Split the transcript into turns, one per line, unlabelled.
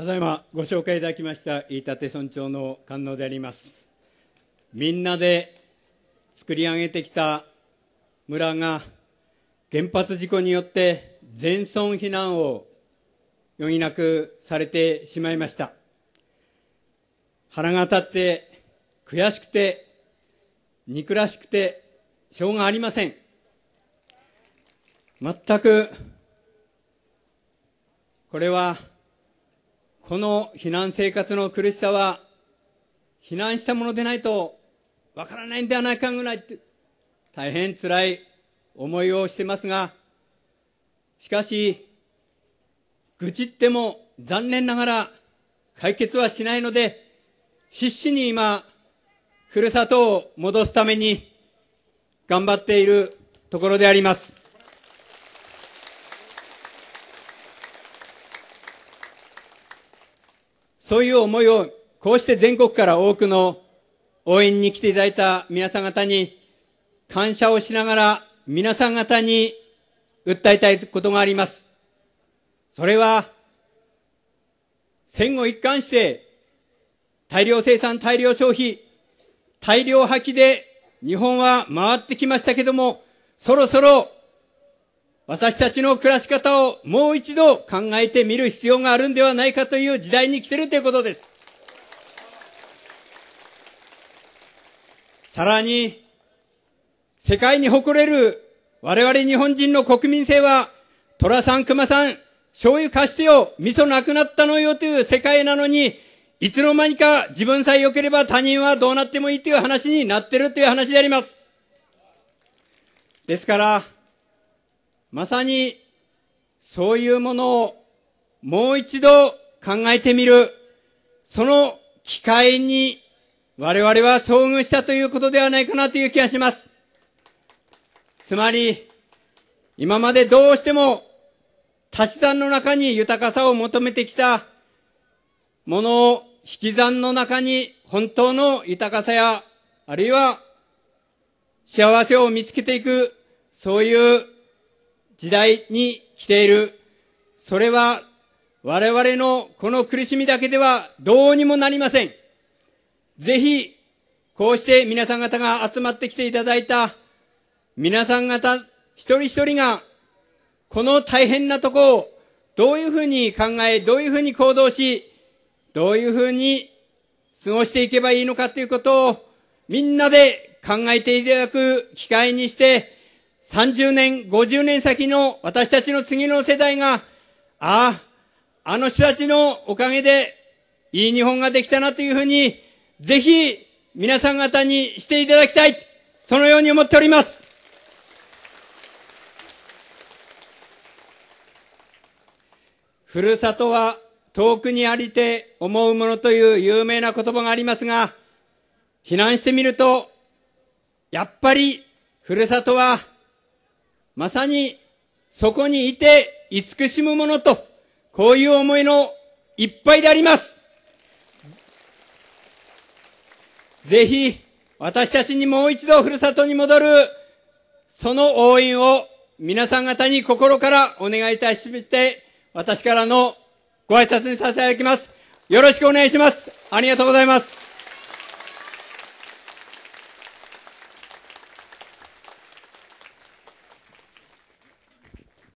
ただいまご紹介いただきました飯舘村長の官能でありますみんなで作り上げてきた村が原発事故によって全村避難を余儀なくされてしまいました腹が立って悔しくて憎らしくてしょうがありません全くこれはこの避難生活の苦しさは、避難したものでないとわからないんではないかぐらい、大変辛い思いをしてますが、しかし、愚痴っても残念ながら解決はしないので、必死に今、ふるさとを戻すために頑張っているところであります。そういう思いを、こうして全国から多くの応援に来ていただいた皆さん方に、感謝をしながら皆さん方に訴えたいことがあります。それは、戦後一貫して、大量生産、大量消費、大量破棄で日本は回ってきましたけども、そろそろ私たちの暮らし方をもう一度考えてみる必要があるんではないかという時代に来ているということです。さらに、世界に誇れる我々日本人の国民性は、虎さん、熊さん、醤油貸してよ、味噌なくなったのよという世界なのに、いつの間にか自分さえ良ければ他人はどうなってもいいという話になってるという話であります。ですから、まさにそういうものをもう一度考えてみる、その機会に我々は遭遇したということではないかなという気がします。つまり、今までどうしても足し算の中に豊かさを求めてきたものを引き算の中に本当の豊かさや、あるいは幸せを見つけていく、そういう時代に来ている。それは我々のこの苦しみだけではどうにもなりません。ぜひ、こうして皆さん方が集まってきていただいた皆さん方一人一人がこの大変なとこをどういうふうに考え、どういうふうに行動し、どういうふうに過ごしていけばいいのかということをみんなで考えていただく機会にして30年、50年先の私たちの次の世代が、ああ、あの人たちのおかげでいい日本ができたなというふうに、ぜひ皆さん方にしていただきたい。そのように思っております。ふるさとは遠くにありて思うものという有名な言葉がありますが、避難してみると、やっぱりふるさとはまさにそこにいて慈しむものと、こういう思いのいっぱいであります。ぜひ、私たちにもう一度ふるさとに戻る、その応援を皆さん方に心からお願いいたしまして、私からのご挨拶にさせていただきます。よろしくお願いします。ありがとうございます。